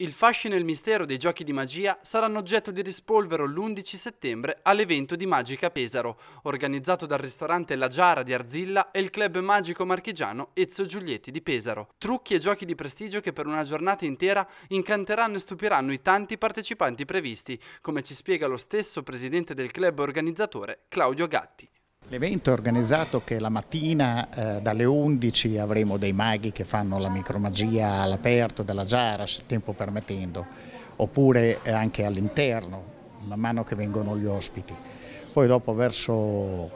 Il fascino e il mistero dei giochi di magia saranno oggetto di rispolvero l'11 settembre all'evento di Magica Pesaro, organizzato dal ristorante La Giara di Arzilla e il club magico marchigiano Ezio Giulietti di Pesaro. Trucchi e giochi di prestigio che per una giornata intera incanteranno e stupiranno i tanti partecipanti previsti, come ci spiega lo stesso presidente del club organizzatore Claudio Gatti. L'evento è organizzato che la mattina eh, dalle 11 avremo dei maghi che fanno la micromagia all'aperto della giara, se tempo permettendo, oppure eh, anche all'interno, man mano che vengono gli ospiti. Poi dopo verso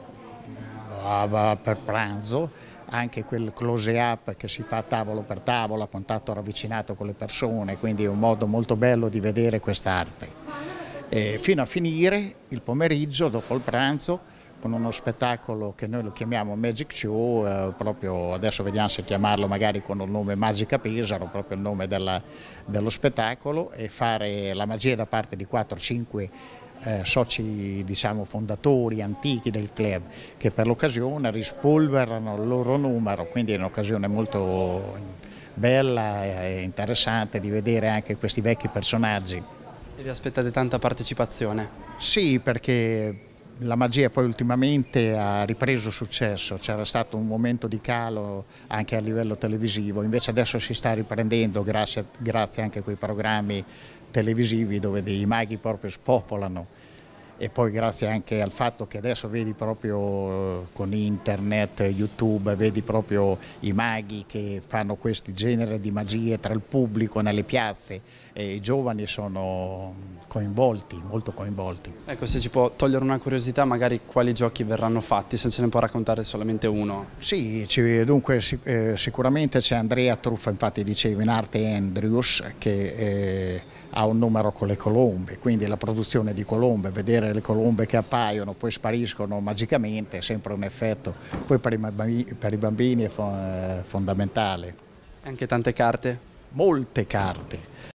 eh, per pranzo anche quel close up che si fa tavolo per tavolo, a contatto ravvicinato con le persone, quindi è un modo molto bello di vedere quest'arte. Eh, fino a finire il pomeriggio, dopo il pranzo, con uno spettacolo che noi lo chiamiamo Magic Show, eh, proprio adesso vediamo se chiamarlo magari con il nome Magica Pesaro, proprio il nome della, dello spettacolo e fare la magia da parte di 4-5 eh, soci diciamo, fondatori antichi del club che per l'occasione rispolverano il loro numero, quindi è un'occasione molto bella e interessante di vedere anche questi vecchi personaggi. E vi aspettate tanta partecipazione? Sì, perché la magia poi ultimamente ha ripreso successo, c'era stato un momento di calo anche a livello televisivo, invece adesso si sta riprendendo grazie, grazie anche a quei programmi televisivi dove dei maghi proprio spopolano e poi grazie anche al fatto che adesso vedi proprio eh, con internet, YouTube, vedi proprio i maghi che fanno questi generi di magie tra il pubblico nelle piazze e i giovani sono coinvolti, molto coinvolti. Ecco, se ci può togliere una curiosità, magari quali giochi verranno fatti, se ce ne può raccontare solamente uno. Sì, dunque eh, sicuramente c'è Andrea Truffa, infatti dicevo in arte Andrews, che eh, ha un numero con le colombe, quindi la produzione di colombe, vedere le colombe che appaiono poi spariscono magicamente, è sempre un effetto. Poi per i bambini, per i bambini è eh, fondamentale. Anche tante carte? Molte carte.